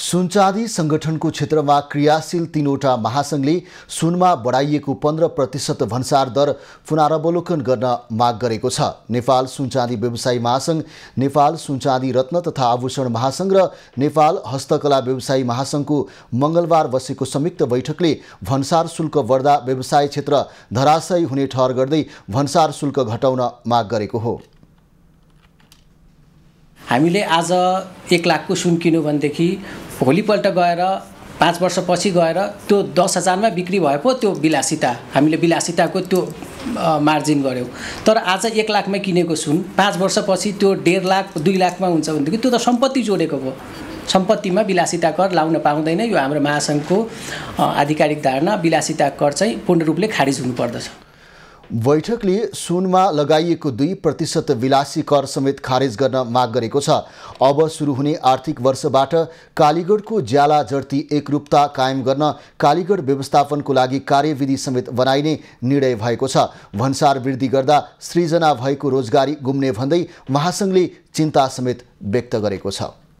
सुनचाँदी सङ्गठनको क्षेत्रमा क्रियाशील तीनवटा महासङ्घले सुनमा बढाइएको पन्ध्र प्रतिशत भन्सार दर पुनरावलोकन गर्न माग गरेको छ नेपाल सुनचाँदी व्यवसायी महासङ्घ नेपाल सुनचाँदी रत्न तथा आभूषण महासङ्घ र नेपाल हस्तकला व्यवसायी महासङ्घको मङ्गलबार बसेको संयुक्त बैठकले भन्सार शुल्क बढ्दा व्यवसाय क्षेत्र धराशयी हुने ठहर गर्दै भन्सार शुल्क घटाउन माग गरेको हो हामीले आज एक लाखको सुन किन्यो भनेदेखि भोलिपल्ट गएर पाँच वर्षपछि गएर त्यो दस हजारमा बिक्री भए पो त्यो विलासिता हामीले विलासिताको त्यो मार्जिन गऱ्यौँ तर आज एक लाखमै किनेको सुन पाँच वर्षपछि त्यो डेढ लाख दुई लाखमा हुन्छ भनेदेखि त्यो त सम्पत्ति जोडेको भयो सम्पत्तिमा विलासिता कर लाउन पाउँदैन यो हाम्रो महासङ्घको आधिकारिक धारणा विलासिता कर चाहिँ पूर्ण रूपले खारिज हुनुपर्दछ बैठकले सुनमा लगाइएको दुई प्रतिशत विलासी कर समेत खारेज गर्न माग गरेको छ अब सुरु हुने आर्थिक वर्षबाट कालीगढको ज्याला जड्ती एकरूपता कायम गर्न कालीगढ व्यवस्थापनको लागि कार्यविधि समेत बनाइने निर्णय भएको छ भन्सार वृद्धि गर्दा सृजना भएको रोजगारी गुम्ने भन्दै महासङ्घले चिन्ता समेत व्यक्त गरेको छ